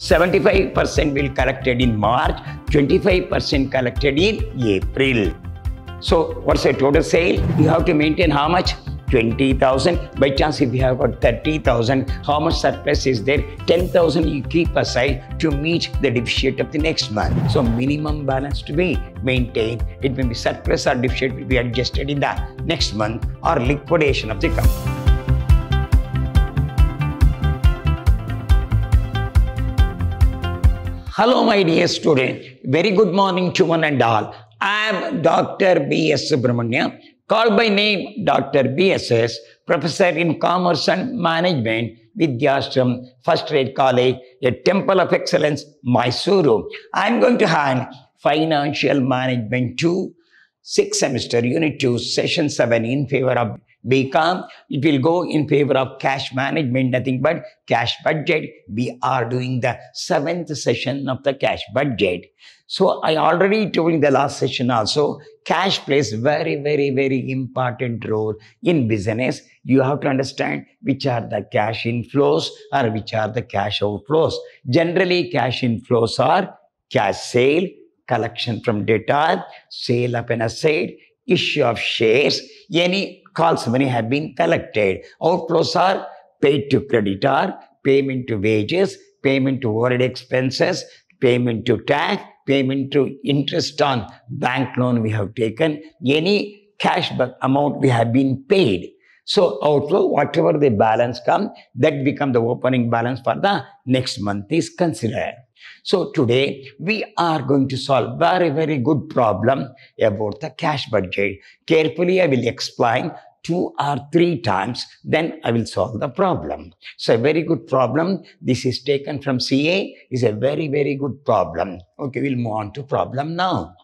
75% will collected in March, 25% collected in April. So what's the total sale? You have to maintain how much? 20,000. By chance, if you have got 30,000, how much surplus is there? 10,000 you keep aside to meet the deficit of the next month. So minimum balance to be maintained. It may be surplus or deficit will be adjusted in the next month or liquidation of the company. Hello, my dear student. Very good morning to one and all. I am Dr. B.S. Subramania, called by name Dr. B.S.S., Professor in Commerce and Management, Vidyashram First Rate College, a Temple of Excellence, Mysuru. I am going to hand Financial Management 2, 6th semester, Unit 2, Session 7 in favor of become it will go in favor of cash management nothing but cash budget we are doing the seventh session of the cash budget so i already told in the last session also cash plays very very very important role in business you have to understand which are the cash inflows or which are the cash outflows generally cash inflows are cash sale collection from data sale of an asset issue of shares any calls money have been collected. Outflows are paid to creditor, payment to wages, payment to overhead expenses, payment to tax, payment to interest on bank loan we have taken, any cash amount we have been paid. So outflow, whatever the balance come, that become the opening balance for the next month is considered. So today we are going to solve very, very good problem about the cash budget. Carefully I will explain two or three times, then I will solve the problem. So a very good problem. This is taken from CA is a very, very good problem. Okay, we'll move on to problem now.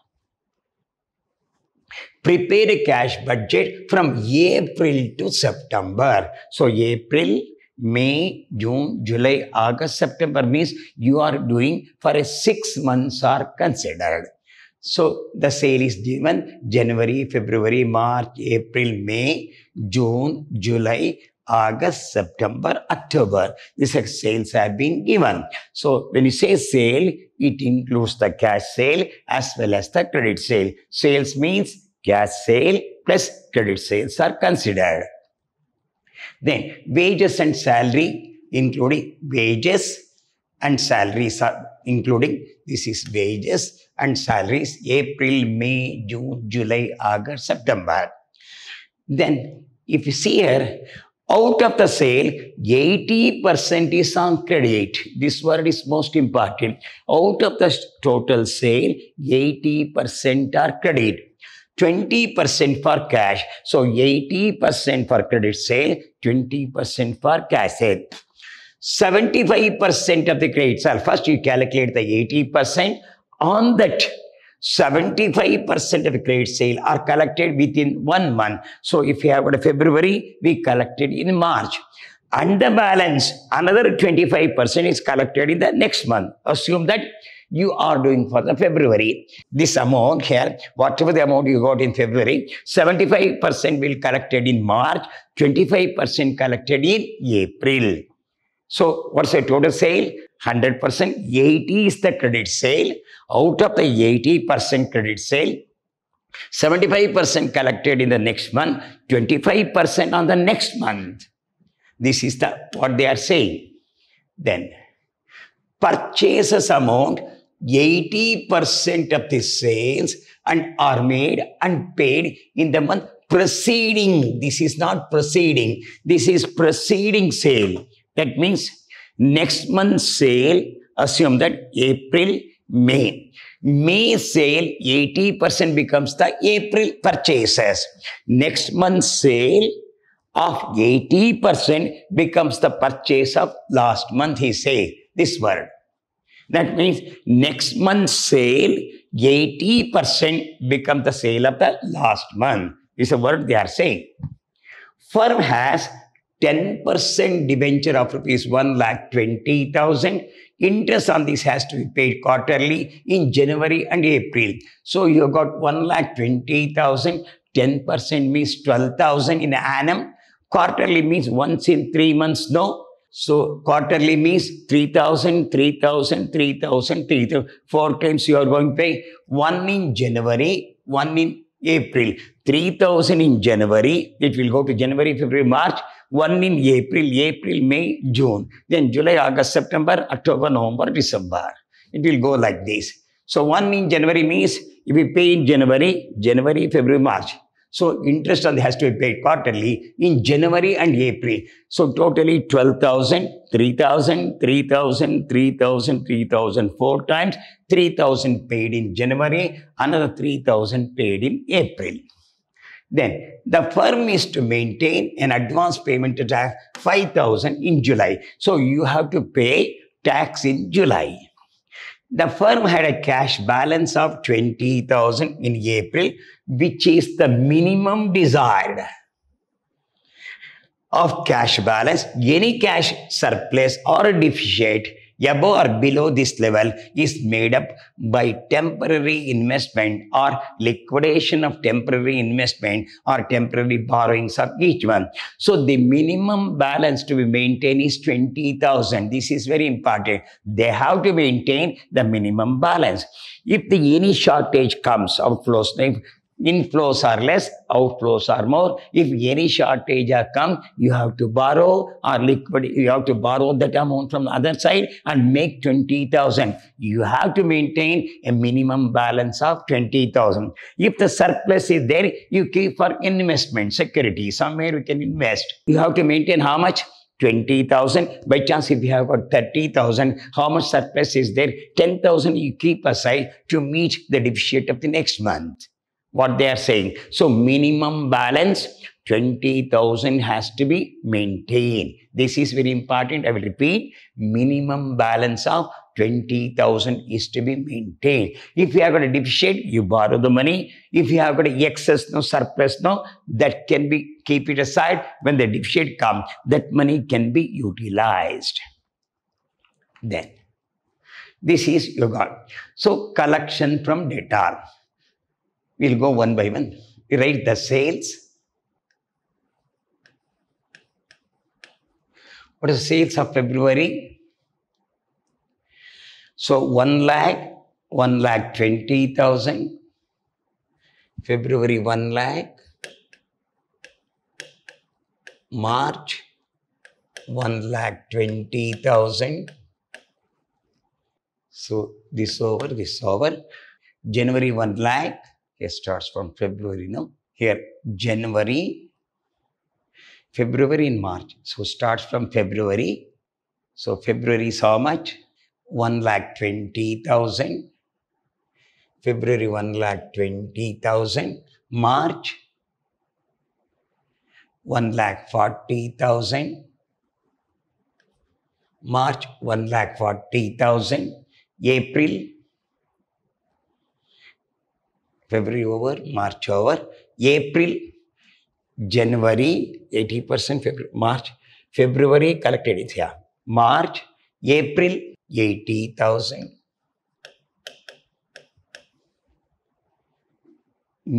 Prepare a cash budget from April to September. So April May, June, July, August, September means you are doing for a six months are considered. So the sale is given January, February, March, April, May, June, July, August, September, October. These sales have been given. So when you say sale, it includes the cash sale as well as the credit sale. Sales means cash sale plus credit sales are considered. Then wages and salary, including wages and salaries are including this is wages and salaries April, May, June, July, August, September. Then if you see here, out of the sale, 80% is on credit. This word is most important. Out of the total sale, 80% are credit. 20% for cash. So 80% for credit sale, 20% for cash sale. 75% of the credit sale. First you calculate the 80%. On that, 75% of the credit sale are collected within one month. So if you have got a February, we collected in March. And the balance, another 25% is collected in the next month. Assume that you are doing for the February. This amount here, whatever the amount you got in February, 75% will collected in March, 25% collected in April. So what's the total sale? 100%, 80 is the credit sale. Out of the 80% credit sale, 75% collected in the next month, 25% on the next month. This is the what they are saying. Then purchases amount 80% of the sales and are made and paid in the month preceding. This is not preceding. This is preceding sale. That means next month sale, assume that April, May. May sale, 80% becomes the April purchases. Next month sale, of 80% becomes the purchase of last month, he say, this word. That means next month's sale, 80% become the sale of the last month. is a word they are saying. Firm has 10% debenture of rupees 1 lakh 20,000. Interest on this has to be paid quarterly in January and April. So you got 1 lakh 20,000. 10% means 12,000 in annum. Quarterly means once in three months, no. So quarterly means 3,000, 3,000, 3,000, 3,000. Four times you are going to pay. One in January, one in April. 3,000 in January. It will go to January, February, March. One in April, April, May, June. Then July, August, September, October, November, December. It will go like this. So one in January means if you pay in January, January, February, March. So interest on the has to be paid quarterly in January and April. So totally 12,000, 3,000, 3,000, 3,000, 3,000 four times, 3,000 paid in January, another 3,000 paid in April. Then the firm is to maintain an advance payment of 5,000 in July. So you have to pay tax in July. The firm had a cash balance of 20,000 in April which is the minimum desired of cash balance. Any cash surplus or deficit above or below this level is made up by temporary investment or liquidation of temporary investment or temporary borrowings of each one. So the minimum balance to be maintained is 20,000. This is very important. They have to maintain the minimum balance. If the any shortage comes or flows, if inflows are less, outflows are more. If any shortage are come, you have to borrow or liquid, you have to borrow that amount from the other side and make 20,000. You have to maintain a minimum balance of 20,000. If the surplus is there, you keep for investment, security, somewhere you can invest. You have to maintain how much? 20,000. By chance, if you have got 30,000, how much surplus is there? 10,000 you keep aside to meet the deficit of the next month what they are saying. So minimum balance 20,000 has to be maintained. This is very important. I will repeat, minimum balance of 20,000 is to be maintained. If you have got a deficit, you borrow the money. If you have got an excess, no surplus, no, that can be, keep it aside. When the deficit comes, that money can be utilized. Then, this is your God. So, collection from debtor. We'll go one by one. We write the sales. What is sales of February? So 1 lakh, 1 lakh 20,000. February 1 lakh. March 1 lakh 20,000. So this over, this over. January 1 lakh. Here starts from February, no? Here, January, February and March. So starts from February. So February is how much? 1 lakh 20,000. February 1 lakh 20,000. March 1 lakh 40,000. March 1 lakh 40,000. April February over March over April January eighty percent February March February collected थे March April eighty thousand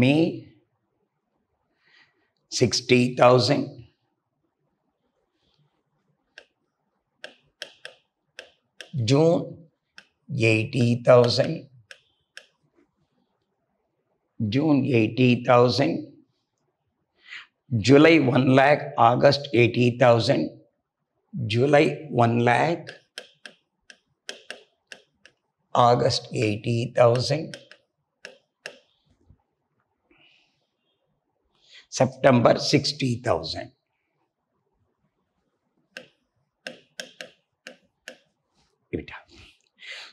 May sixty thousand June eighty thousand June 80,000, July 1 lakh, August 80,000, July 1 lakh, August 80,000, September 60,000.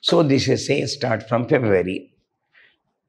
So this essay start from February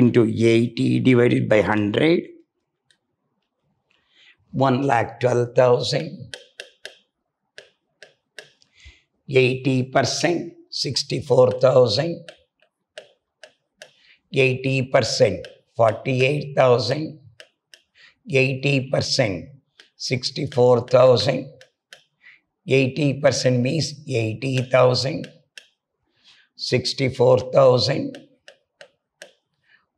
into 80 divided by 100, 1 lakh 12,000. 80 percent, 64,000. 80 percent, 48,000. 80 percent, 64,000. 80 percent means 80,000. 64,000.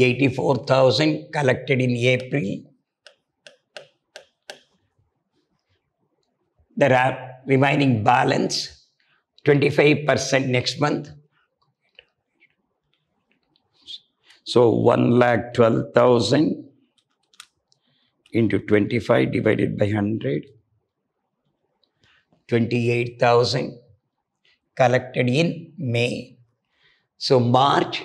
84,000 collected in April. There are remaining balance 25% next month. So one lakh twelve thousand into 25 divided by 100. 28,000 collected in May. So March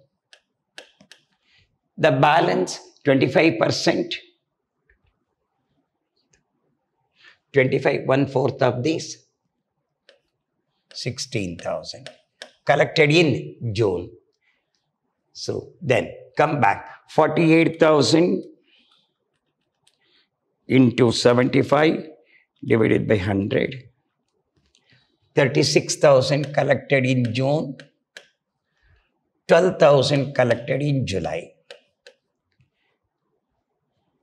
the balance 25%, 25, one fourth of these, 16,000 collected in June. So then come back 48,000 into 75 divided by 100. 36,000 collected in June, 12,000 collected in July.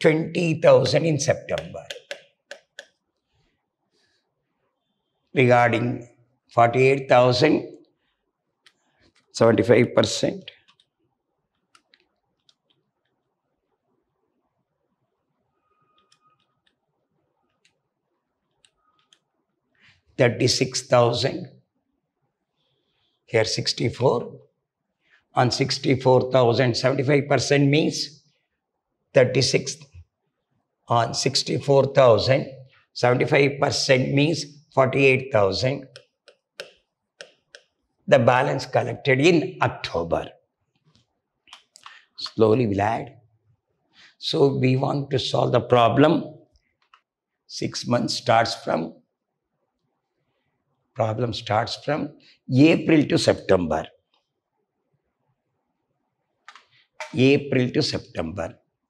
20,000 in September. Regarding 48,000, 75%. Thirty-six thousand. Here sixty-four. On sixty-four thousand, seventy-five percent means 36th on 64,000. 75% means 48,000. The balance collected in October. Slowly we'll add. So we want to solve the problem. Six months starts from, problem starts from April to September. April to September.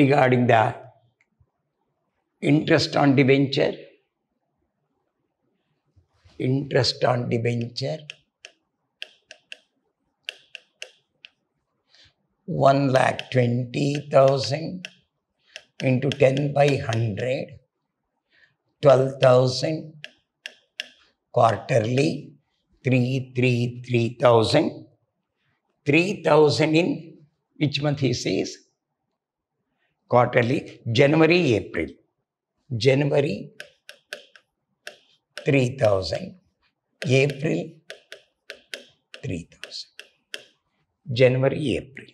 regarding the interest on debenture, interest on debenture, 1 lakh 20,000 into 10 by 100, 12,000 quarterly, 3, 3, 3,000. 3,000 in which month he says? quarterly, January, April. January 3000, April 3000. January, April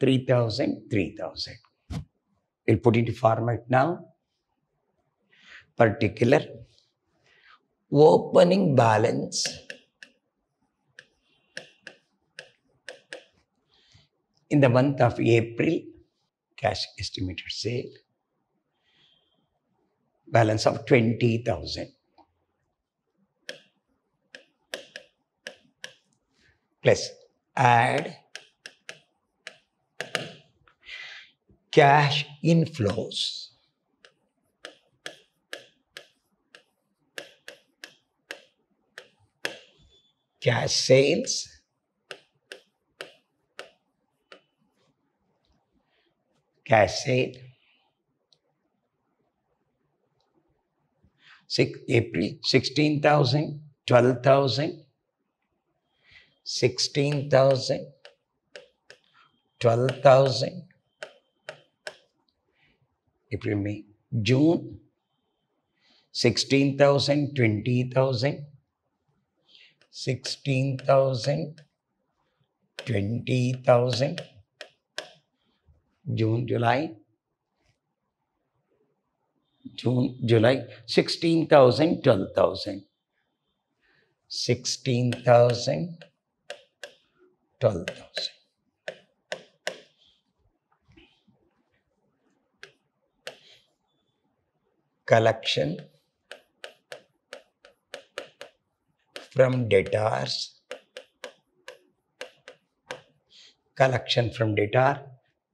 3000, 3000. We'll put into format now. Particular opening balance in the month of April cash estimated sale. Balance of 20,000. Plus add cash inflows. Cash sales कैसे April sixteen thousand twelve thousand sixteen thousand twelve thousand April में June sixteen thousand twenty thousand sixteen thousand twenty thousand June, July, June, July, 16,000, 12,000. 16,000, 12,000. Collection from debtors. Collection from debtor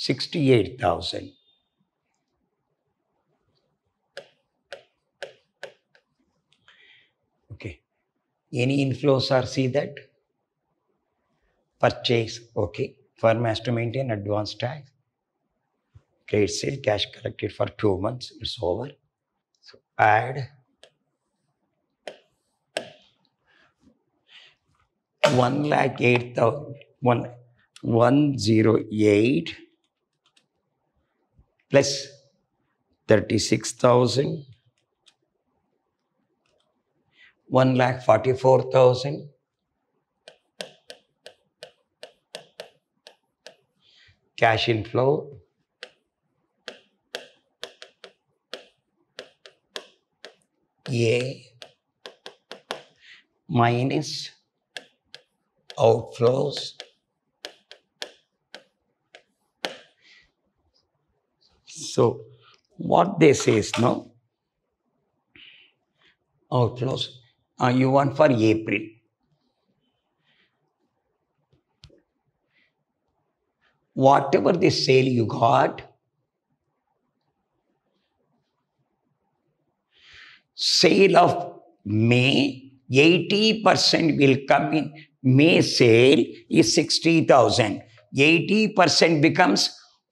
68,000. Okay. Any inflows or see that? Purchase. Okay. Firm has to maintain advance tax. Trade sale, cash collected for two months. It's over. So add. One lakh eight thousand one one zero eight plus 36,000, 1 lakh 44,000, 000. cash inflow, A minus outflows So, what they say is now, outflows oh, uh, ah, you want for April. Whatever the sale you got, sale of May, 80% will come in. May sale is 60,000. 80% becomes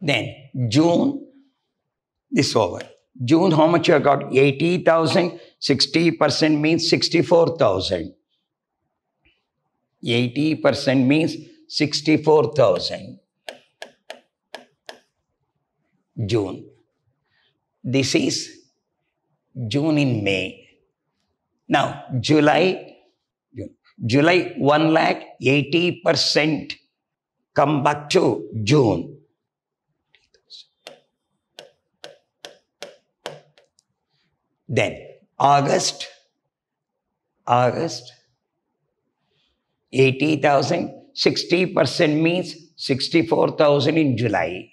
Then June, this over. June, how much you have got? 80,000. 60% means 64,000. 80% means 64,000. June. This is June in May. Now, July, July 1 lakh 80% come back to June. Then, August, August, 80,000, 60% means 64,000 in July.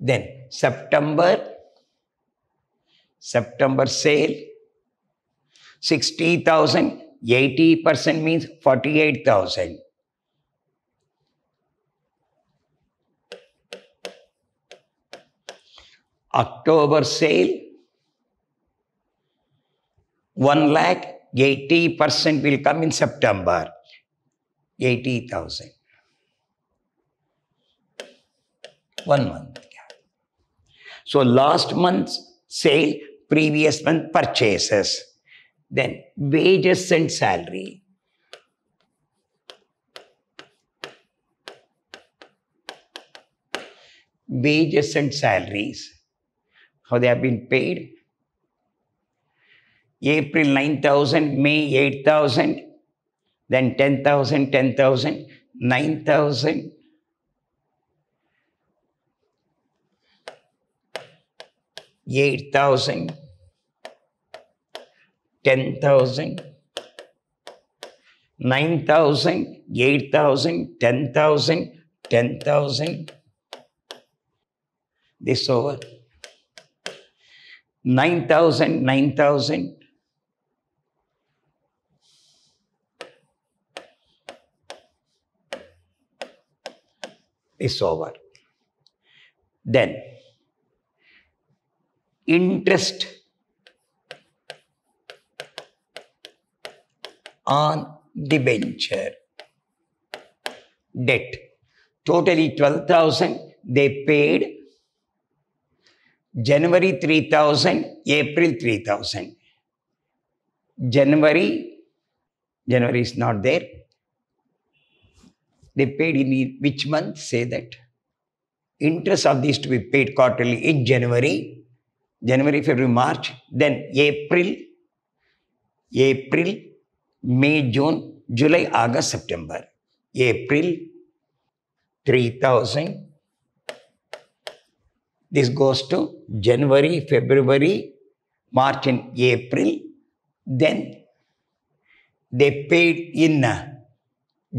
Then September, September sale, 60,000, 80% means 48,000. October sale, 1 lakh 80% will come in September, 80,000. One month. So last month's sale, previous month purchases. Then wages and salary. Wages and salaries how they have been paid. April 9,000, May 8,000, then 10,000, 10,000, 9,000. Eight thousand, ten thousand, nine thousand, eight thousand, ten thousand, ten thousand. This over. 9,000, 9,000. is over. Then interest on debenture debt. Totally 12,000 they paid January 3000, April 3000. January, January is not there. They paid in which month? Say that. Interest of these to be paid quarterly in January, January, February, March, then April, April, May, June, July, August, September. April, 3000, this goes to January, February, March and April. Then they paid in uh,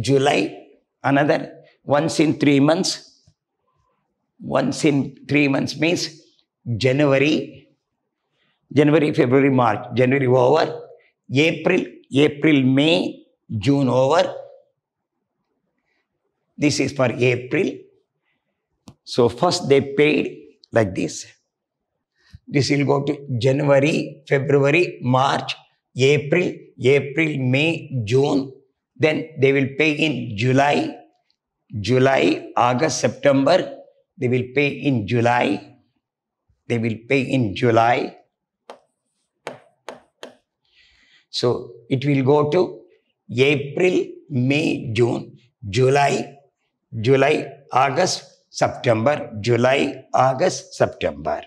July, another once in three months. Once in three months means January, January, February, March, January over, April, April, May, June over. This is for April. So first they paid like this. This will go to January, February, March, April, April, May, June. Then they will pay in July, July, August, September. They will pay in July. They will pay in July. So it will go to April, May, June, July, July, August, September, July, August, September.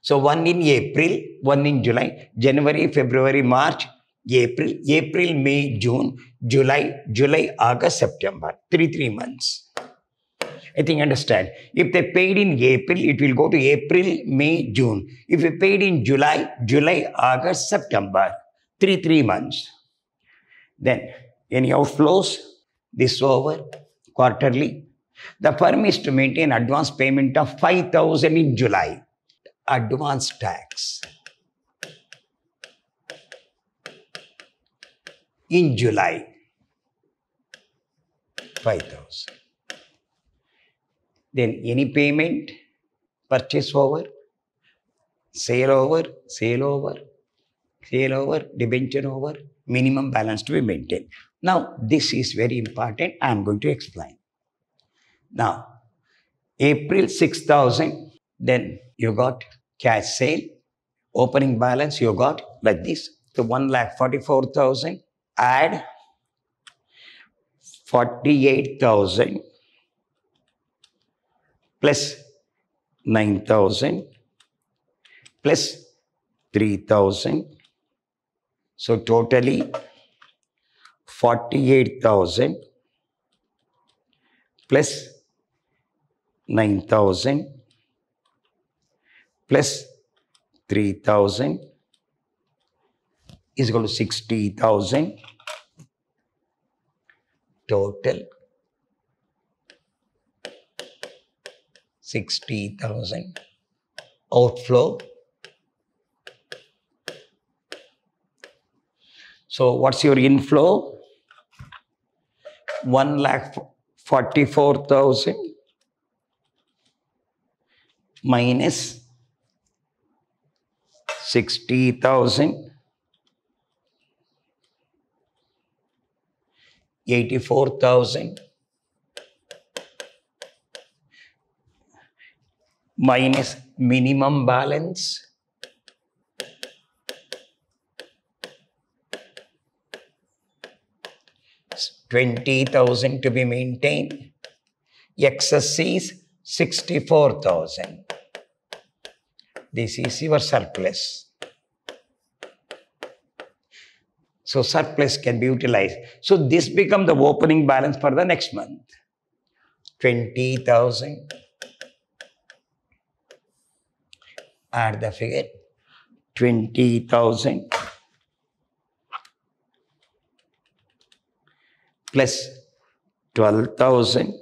So one in April, one in July, January, February, March, April, April, May, June, July, July, August, September. Three, three months. I think understand. If they paid in April, it will go to April, May, June. If you paid in July, July, August, September. Three, three months. Then any outflows, this over, quarterly, the firm is to maintain advance payment of 5,000 in July. Advance tax. In July. 5,000. Then any payment, purchase over, sale over, sale over, sale over, debenture over, minimum balance to be maintained. Now, this is very important. I am going to explain. Now, April 6,000, then you got cash sale. Opening balance you got like this. The 1,44,000 add 48,000 plus 9,000 plus 3,000. So totally 48,000 plus 9,000 plus 3,000 is equal to 60,000 total 60,000 outflow So what's your inflow? One lakh forty-four thousand minus 60,000 84,000 minus minimum balance twenty thousand to be maintained. Excess is 64,000. This is your surplus. So surplus can be utilized. So this becomes the opening balance for the next month. 20,000. Add the figure. 20,000. Plus 12,000.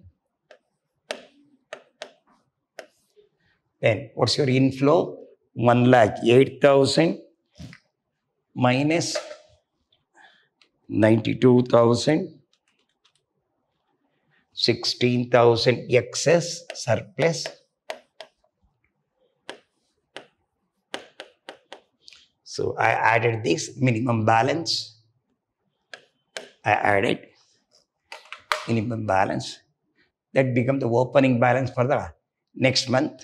Then what's your inflow? 1 lakh 8,000 minus 92,000, 16,000 excess surplus. So I added this minimum balance. I added minimum balance. That become the opening balance for the next month.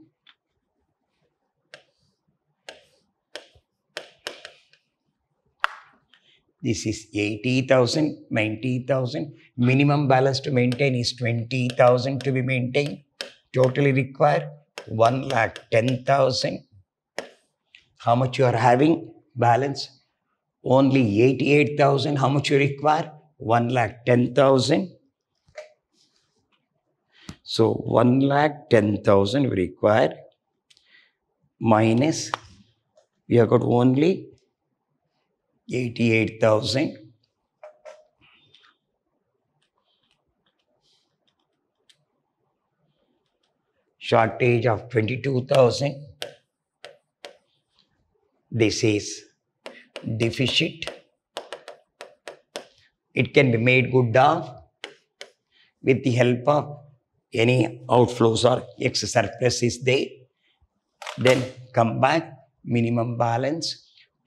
This is 80,000, 90,000. Minimum balance to maintain is 20,000 to be maintained. Totally required 1 lakh 10,000. How much you are having? Balance only 88,000. How much you require? 1 lakh 10,000. So 1 lakh 10,000 we require minus we have got only 88,000. Shortage of 22,000. This is deficit. It can be made good down with the help of any outflows or excess surplus is there. Then come back, minimum balance,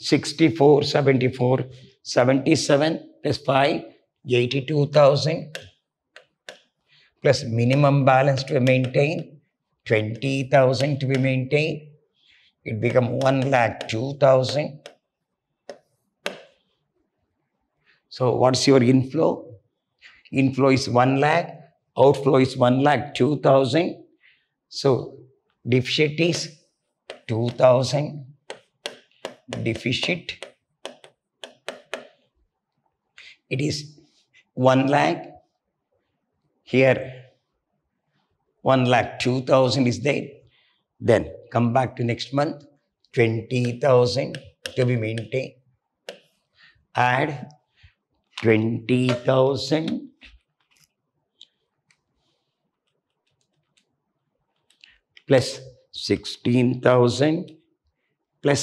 64, 74, 77 plus 5, 82,000 plus minimum balance to be maintained, 20,000 to be maintained. It become 1 lakh 2,000. So what's your inflow? Inflow is 1 lakh, outflow is 1 lakh 2,000. So deficit is 2,000 deficit it is 1 lakh here 1 lakh 2000 is there then come back to next month 20000 to be maintained add 20000 plus 16000 plus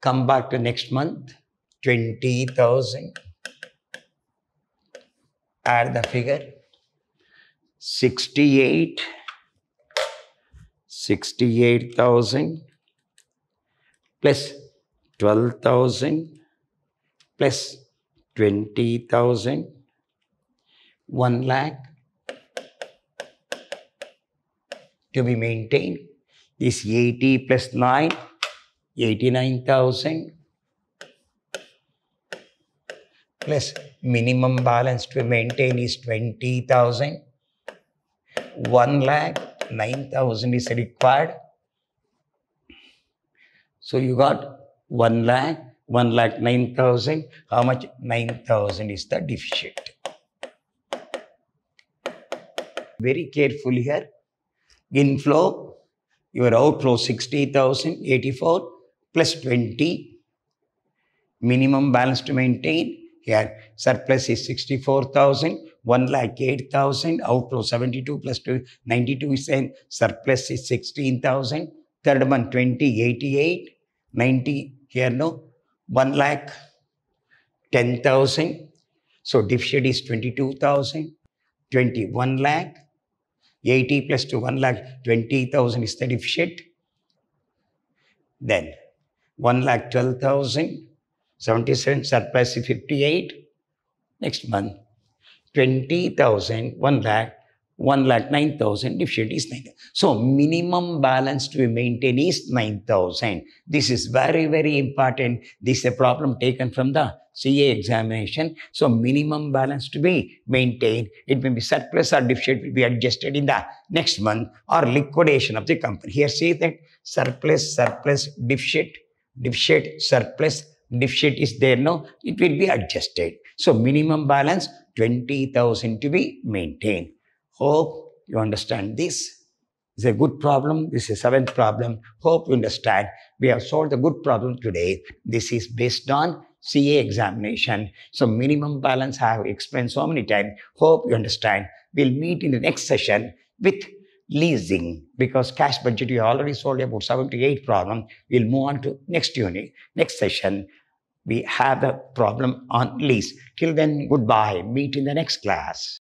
Come back to next month, 20,000. Add the figure, 68, 68,000 plus 12,000 plus 20,000, 1 lakh to be maintained. This 80 plus 9 89,000 plus minimum balance to maintain is 20,000. 1 lakh, 9,000 is required. So you got 1 lakh, 1 lakh 9,000. How much? 9,000 is the deficit. Very careful here. Inflow, your outflow 60,084 plus 20 minimum balance to maintain. Here, surplus is 64,000, 1 lakh 8,000, outflow 72 plus 92 is in, surplus is 16,000, third one 20, 88, 90, here no, 1 lakh 10,000. So deficit is 22,000, 21 lakh, 80 plus to 1 lakh 20,000 is the deficit. Then one lakh 77 surplus fifty eight. Next month, twenty thousand one lakh. 1 lakh 9,000, deficit is 9,000. So, minimum balance to be maintained is 9,000. This is very, very important. This is a problem taken from the CA examination. So, minimum balance to be maintained. It may be surplus or deficit will be adjusted in the next month or liquidation of the company. Here, see that surplus, surplus, deficit deficit, surplus, deficit is there now, it will be adjusted. So minimum balance 20,000 to be maintained. Hope you understand this. It's a good problem. This is seventh problem. Hope you understand. We have solved a good problem today. This is based on CA examination. So minimum balance I have explained so many times. Hope you understand. We'll meet in the next session with leasing because cash budget you already solved about 78 problem we'll move on to next unit next session we have a problem on lease till then goodbye meet in the next class